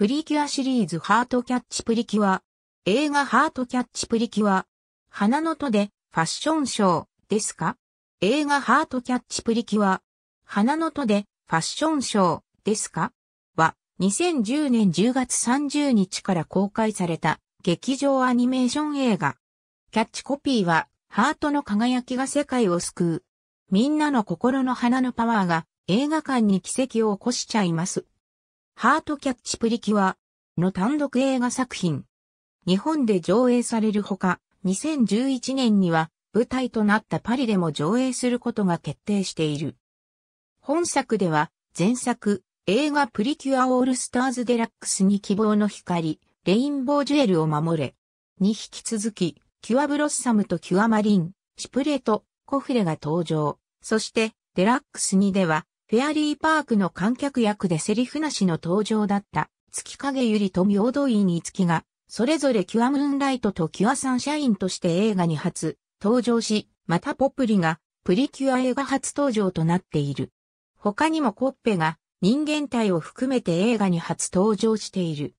プリキュアシリーズハートキャッチプリキュア。映画ハートキャッチプリキュア。花の戸でファッションショーですか映画ハートキャッチプリキュア。花の戸でファッションショーですかは2010年10月30日から公開された劇場アニメーション映画。キャッチコピーはハートの輝きが世界を救う。みんなの心の花のパワーが映画館に奇跡を起こしちゃいます。ハートキャッチプリキュアの単独映画作品。日本で上映されるほか、2011年には舞台となったパリでも上映することが決定している。本作では前作映画プリキュアオールスターズデラックスに希望の光、レインボージュエルを守れ、に引き続き、キュアブロッサムとキュアマリン、シプレとコフレが登場。そして、デラックス2では、フェアリーパークの観客役でセリフなしの登場だった月影ゆりと明道院に月が、それぞれキュアムーンライトとキュアサンシャインとして映画に初登場し、またポプリがプリキュア映画初登場となっている。他にもコッペが人間体を含めて映画に初登場している。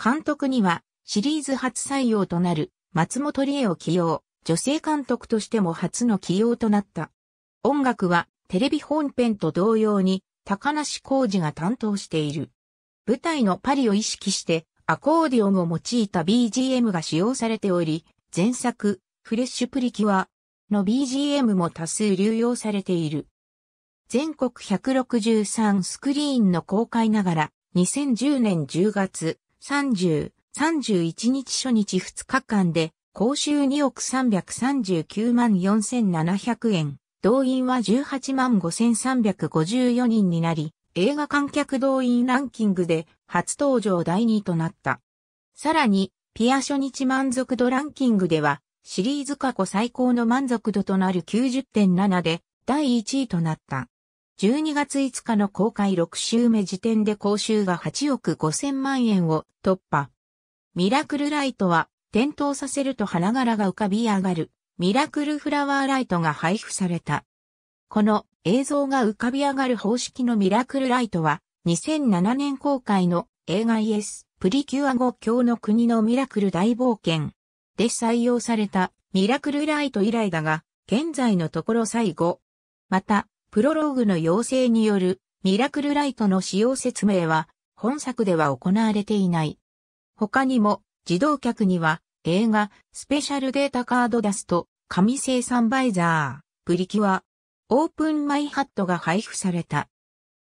監督にはシリーズ初採用となる松本理恵を起用、女性監督としても初の起用となった。音楽はテレビ本編と同様に高梨浩二が担当している。舞台のパリを意識してアコーディオンを用いた BGM が使用されており、前作、フレッシュプリキュアの BGM も多数流用されている。全国163スクリーンの公開ながら、2010年10月30、31日初日2日間で、公衆2億339万4700円。動員は18万5354人になり、映画観客動員ランキングで初登場第2位となった。さらに、ピア初日満足度ランキングでは、シリーズ過去最高の満足度となる90.7で第1位となった。12月5日の公開6週目時点で公衆が8億5000万円を突破。ミラクルライトは点灯させると花柄が浮かび上がる。ミラクルフラワーライトが配布された。この映像が浮かび上がる方式のミラクルライトは2007年公開の映画イエス・プリキュア語教の国のミラクル大冒険で採用されたミラクルライト以来だが現在のところ最後。また、プロローグの要請によるミラクルライトの使用説明は本作では行われていない。他にも、自動客には映画、スペシャルデータカードダスト、紙生産バイザー、プリキュア、オープンマイハットが配布された。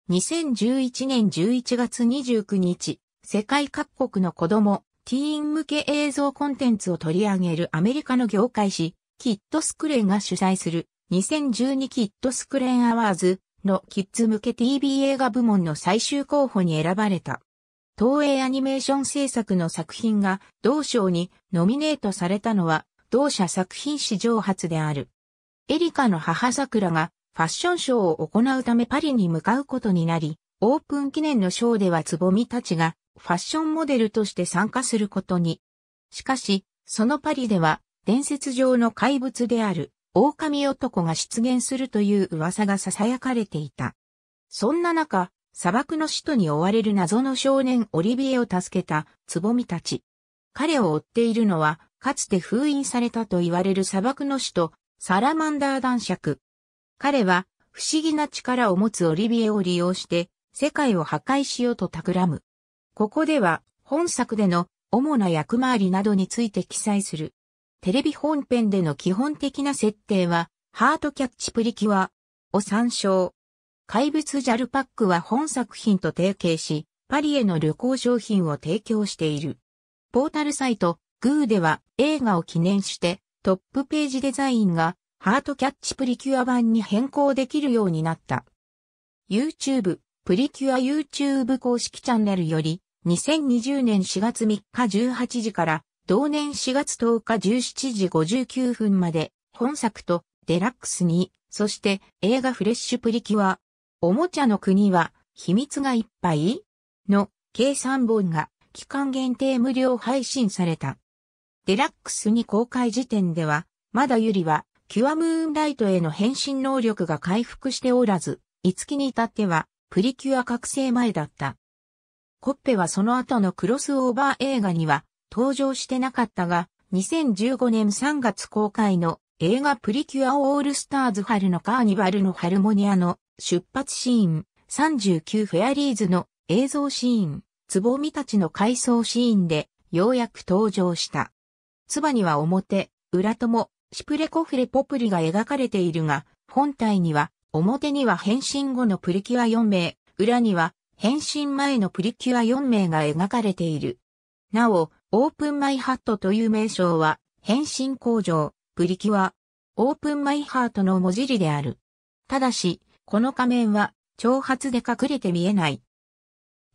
2011年11月29日、世界各国の子供、ティーン向け映像コンテンツを取り上げるアメリカの業界誌、キッドスクレンが主催する2012キッドスクレンアワーズのキッズ向け TV 映画部門の最終候補に選ばれた。東映アニメーション制作の作品が同賞にノミネートされたのは同社作品史上初である。エリカの母桜がファッションショーを行うためパリに向かうことになり、オープン記念のショーではつぼみたちがファッションモデルとして参加することに。しかし、そのパリでは伝説上の怪物である狼男が出現するという噂が囁かれていた。そんな中、砂漠の使徒に追われる謎の少年オリビエを助けた、つぼみたち。彼を追っているのは、かつて封印されたと言われる砂漠の使徒、サラマンダー男爵。彼は、不思議な力を持つオリビエを利用して、世界を破壊しようと企む。ここでは、本作での主な役回りなどについて記載する。テレビ本編での基本的な設定は、ハートキャッチプリキュアを参照。怪物ジャルパックは本作品と提携し、パリへの旅行商品を提供している。ポータルサイト、グーでは映画を記念してトップページデザインがハートキャッチプリキュア版に変更できるようになった。YouTube、プリキュア YouTube 公式チャンネルより2020年4月3日18時から同年4月10日17時59分まで本作とデラックスに、そして映画フレッシュプリキュアおもちゃの国は、秘密がいっぱいの計3本が期間限定無料配信された。デラックスに公開時点では、まだユリは、キュアムーンライトへの変身能力が回復しておらず、五つに至っては、プリキュア覚醒前だった。コッペはその後のクロスオーバー映画には登場してなかったが、2015年3月公開の映画プリキュアオールスターズ春のカーニバルのハルモニアの出発シーン、39フェアリーズの映像シーン、つぼみたちの回想シーンで、ようやく登場した。つばには表、裏とも、シプレコフレポプリが描かれているが、本体には、表には変身後のプリキュア4名、裏には、変身前のプリキュア4名が描かれている。なお、オープンマイハットという名称は、変身工場、プリキュア、オープンマイハートの文字りである。ただし、この仮面は、長髪で隠れて見えない。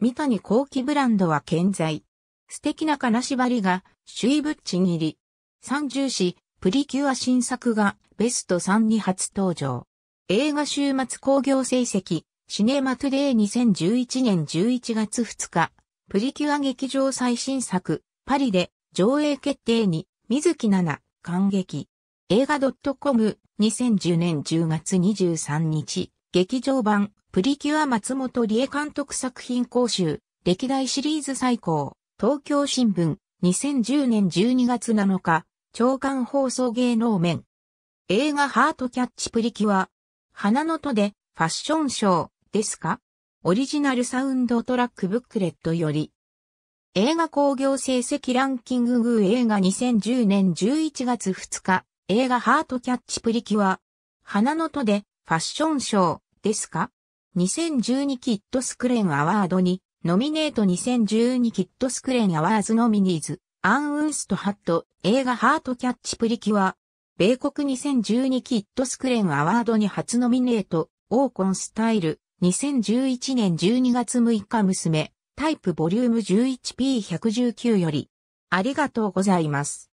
三谷後期ブランドは健在。素敵な金縛りが、首位ぶっちぎり。三重視、プリキュア新作が、ベスト3に初登場。映画週末興行成績、シネマトゥデイ2011年11月2日、プリキュア劇場最新作、パリで、上映決定に、水木奈々、感激。映画 .com2010 年10月23日。劇場版、プリキュア松本理恵監督作品講習、歴代シリーズ最高、東京新聞、2010年12月7日、長官放送芸能面。映画ハートキャッチプリキュア、花の戸でファッションショーですかオリジナルサウンドトラックブックレットより。映画興行成績ランキンググー映画2010年11月2日、映画ハートキャッチプリキュア、花の戸でファッションショーですか ?2012 キッドスクレンアワードに、ノミネート2012キッドスクレンアワーズノミニーズ、アン・ウンストハット、映画ハートキャッチプリキュア、米国2012キッドスクレンアワードに初ノミネート、オーコンスタイル、2011年12月6日娘、タイプボリューム 11P119 より、ありがとうございます。